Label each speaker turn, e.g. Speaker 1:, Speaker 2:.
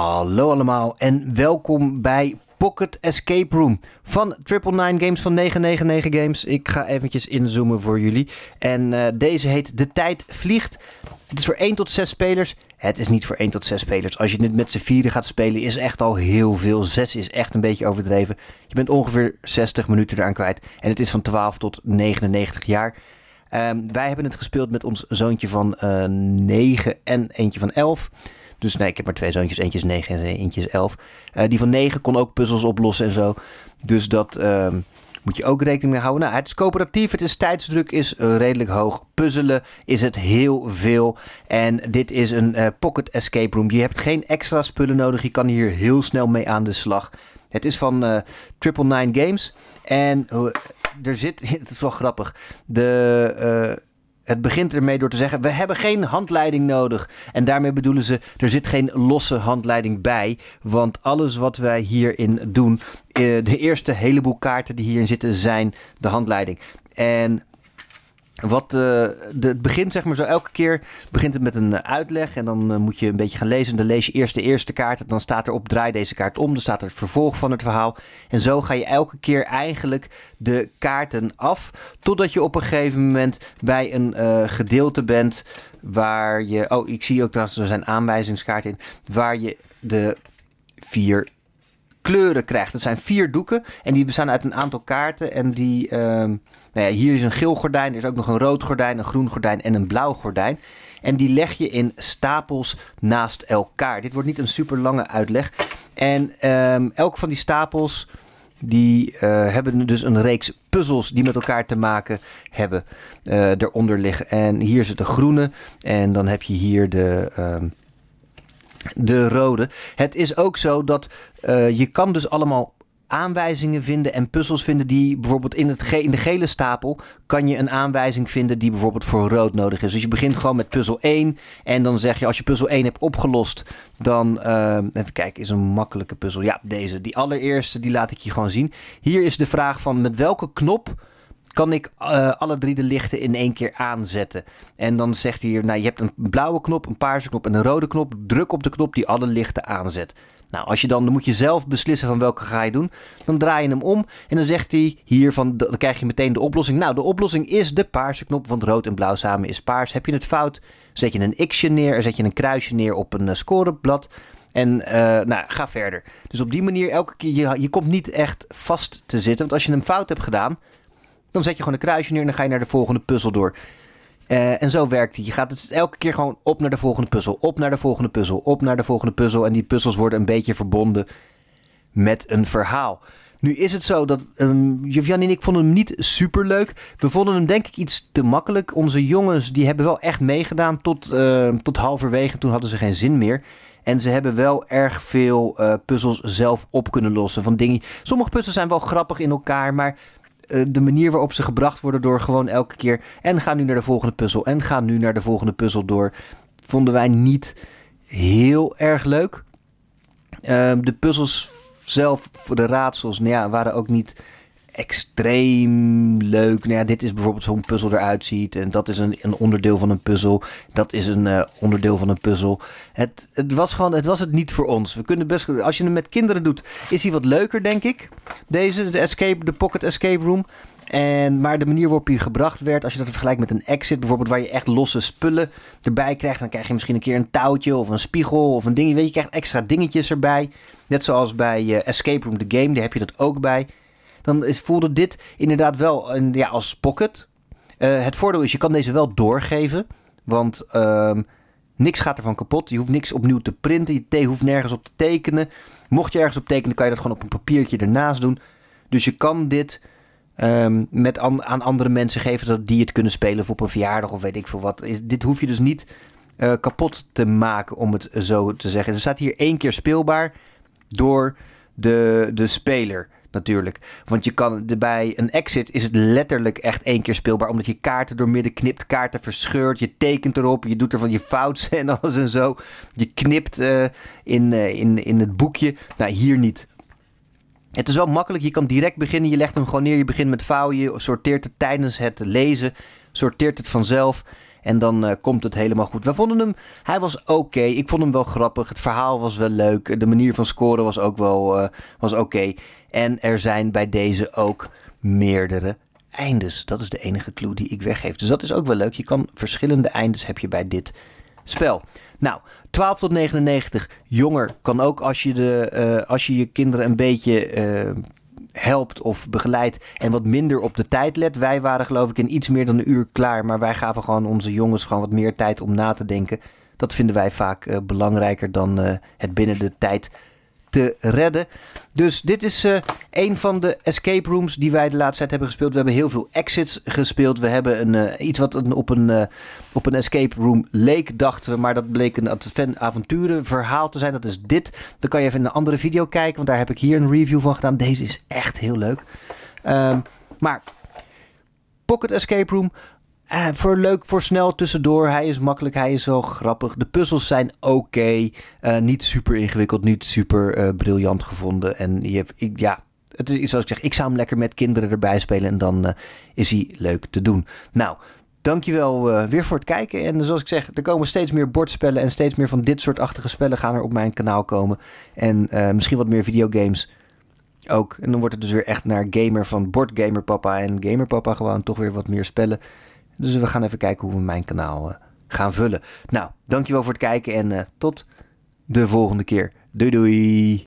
Speaker 1: Hallo allemaal en welkom bij Pocket Escape Room van Triple 999 Games van 999 Games. Ik ga eventjes inzoomen voor jullie. En uh, deze heet De Tijd Vliegt. Het is voor 1 tot 6 spelers. Het is niet voor 1 tot 6 spelers. Als je het met z'n vieren gaat spelen is echt al heel veel. 6 is echt een beetje overdreven. Je bent ongeveer 60 minuten eraan kwijt. En het is van 12 tot 99 jaar. Um, wij hebben het gespeeld met ons zoontje van uh, eh, 9 en eentje van 11. Dus nee, ik heb maar twee zoontjes. Eentje is negen en eentje is elf. Eh, die van negen kon ook puzzels oplossen en zo. Dus dat ehm, moet je ook rekening mee houden. Nou, het is coöperatief, het is tijdsdruk, is eh, redelijk hoog. Puzzelen is het heel veel. En dit is een eh, pocket escape room. Je hebt geen extra spullen nodig. Je kan hier heel snel mee aan de slag. Het is van Triple Nine Games. En er zit, het is wel grappig, de het begint ermee door te zeggen: we hebben geen handleiding nodig. En daarmee bedoelen ze: er zit geen losse handleiding bij. Want alles wat wij hierin doen, eh, de eerste heleboel kaarten die hierin zitten, zijn de handleiding. En wat, eh, de, het begint zeg maar zo elke keer begint het met een eh, uitleg en dan eh, moet je een beetje gaan lezen. En dan lees je eerst de eerste kaart en dan staat er op draai deze kaart om. Dan staat er het vervolg van het verhaal. En zo ga je elke keer eigenlijk de kaarten af. Totdat je op een gegeven moment bij een gedeelte bent waar je... Oh, ik zie ook dat er zijn aanwijzingskaarten in. Waar je de vier kleuren krijgt. Dat zijn vier doeken en die bestaan uit een aantal kaarten en die... Ehm, nou ja, hier is een geel gordijn, er is ook nog een rood gordijn, een groen gordijn en een blauw gordijn. En die leg je in stapels naast elkaar. Dit wordt niet een super lange uitleg. En um, ehm, elk van die stapels die eh, hebben dus een reeks puzzels die met elkaar te maken hebben eh, eronder liggen. En hier zit de groene en dan heb je hier de, ehm, de rode. Het is ook zo dat eh, je kan dus allemaal aanwijzingen vinden en puzzels vinden die bijvoorbeeld in, het in de gele stapel kan je een aanwijzing vinden die bijvoorbeeld voor rood nodig is. Dus je begint gewoon met puzzel 1 en dan zeg je als je puzzel 1 hebt opgelost, dan eh, even kijken, is een makkelijke puzzel. Ja, deze, die allereerste, die laat ik je gewoon zien. Hier is de vraag van met welke knop kan ik eh, alle drie de lichten in één keer aanzetten. En dan zegt hij hier, nou je hebt een blauwe knop, een paarse knop en een rode knop. Druk op de knop die alle lichten aanzet. Nou, als je dan, dan moet je zelf beslissen van welke ga je doen. Dan draai je hem om en dan zegt hij hier van, dan krijg je meteen de oplossing. Nou, de oplossing is de paarse knop, want rood en blauw samen is paars. Heb je het fout, zet je een xje neer, zet je een kruisje neer op een eh, scoreblad. En eh, nou, ga verder. Dus op die manier, elke keer, je, je komt niet echt vast te zitten. Want als je een fout hebt gedaan, dan zet je gewoon een kruisje neer en dan ga je naar de volgende puzzel door. Eh, en zo werkt het. Je gaat elke keer gewoon op naar de volgende puzzel, op naar de volgende puzzel, op naar de volgende puzzel. En die puzzels worden een beetje verbonden met een verhaal. Nu is het zo dat um, en ik vonden hem niet super leuk. We vonden hem denk ik iets te makkelijk. Onze jongens die hebben wel echt meegedaan tot, uh, tot halverwege. Toen hadden ze geen zin meer. En ze hebben wel erg veel eh, puzzels zelf op kunnen lossen. Van dingen. Sommige puzzels zijn wel grappig in elkaar, maar eh, de manier waarop ze gebracht worden door gewoon elke keer... en ga nu naar de volgende puzzel en ga nu naar de volgende puzzel door... vonden wij niet heel erg leuk. Ehm, de puzzels zelf, de raadsels, nou ja, waren ook niet extreem leuk. Nou ja, dit is bijvoorbeeld hoe een puzzel eruit ziet. En dat is een, een onderdeel van een puzzel. Dat is een eh, onderdeel van een puzzel. Het, het, was gewoon, het was het niet voor ons. We kunnen best, als je hem met kinderen doet, is hij wat leuker, denk ik. Deze, de, escape, de Pocket Escape Room. En, maar de manier waarop hij gebracht werd, als je dat vergelijkt met een exit bijvoorbeeld, waar je echt losse spullen erbij krijgt, dan krijg je misschien een keer een touwtje of een spiegel of een ding. Je, weet, je krijgt extra dingetjes erbij. Net zoals bij eh, Escape Room The Game, daar heb je dat ook bij dan is, voelde dit inderdaad wel een, ja, als pocket. Eh, het voordeel is, je kan deze wel doorgeven. Want ehm, niks gaat ervan kapot. Je hoeft niks opnieuw te printen. Je hoeft nergens op te tekenen. Mocht je ergens op tekenen, kan je dat gewoon op een papiertje ernaast doen. Dus je kan dit ehm, met aan andere mensen geven, zodat die het kunnen spelen voor op een verjaardag of weet ik veel wat. dit hoef je dus niet eh, kapot te maken, om het zo te zeggen. Er staat hier één keer speelbaar door de, de speler natuurlijk. Want je kan, bij een exit is het letterlijk echt één keer speelbaar. Omdat je kaarten doormidden knipt, kaarten verscheurt. Je tekent erop, je doet er van je fouten en alles en zo. Je knipt eh, in, eh, in, in het boekje. Nou, hier niet. Het is wel makkelijk. Je kan direct beginnen. Je legt hem gewoon neer. Je begint met vouwen. Je sorteert het tijdens het lezen. Sorteert het vanzelf. En dan eh, komt het helemaal goed. We vonden hem, hij was oké. Ik vond hem wel grappig. Het verhaal was wel leuk. De manier van scoren was ook wel eh, was oké. En er zijn bij deze ook meerdere eindes. Dat is de enige clue die ik weggeef. Dus dat is ook wel leuk. Je kan verschillende eindes heb je bij dit spel. Nou, 12 tot 99. Jonger kan ook als je, de, eh, als je je kinderen een beetje helpt of begeleidt en wat minder op de tijd let. Wij waren geloof ik in iets meer dan een uur klaar, maar wij gaven gewoon onze jongens gewoon wat meer tijd om na te denken. Dat vinden wij vaak eh, belangrijker dan eh, het binnen de tijd te redden. Dus dit is eh, een van de escape rooms die wij de laatste tijd hebben gespeeld. We hebben heel veel exits gespeeld. We hebben een, eh, iets wat op, een, eh, op een escape room leek, dachten we. Maar dat bleek een avonturenverhaal te zijn. Dat is dit. Dan kan je even in een andere video kijken. Want daar heb ik hier een review van gedaan. Deze is echt heel leuk. Ehm, maar Pocket Escape Room eh, voor leuk, voor snel tussendoor. Hij is makkelijk, hij is wel grappig. De puzzels zijn oké. Eh, niet super ingewikkeld, niet super eh, briljant gevonden. En je ik, ja, het is zoals ik zeg, ik zou hem lekker met kinderen erbij spelen. En dan is hij leuk te doen. Nou, dankjewel weer voor het kijken. En zoals ik zeg, er komen steeds meer bordspellen. En steeds meer van dit soort achtige spellen gaan er op mijn kanaal komen. En misschien wat meer videogames ook. En dan wordt het dus weer echt naar gamer van papa en gamerpapa gewoon toch weer wat meer spellen. Dus we gaan even kijken hoe we mijn kanaal eh, gaan vullen. Nou, dankjewel voor het kijken en eh, tot de volgende keer. Doei doei!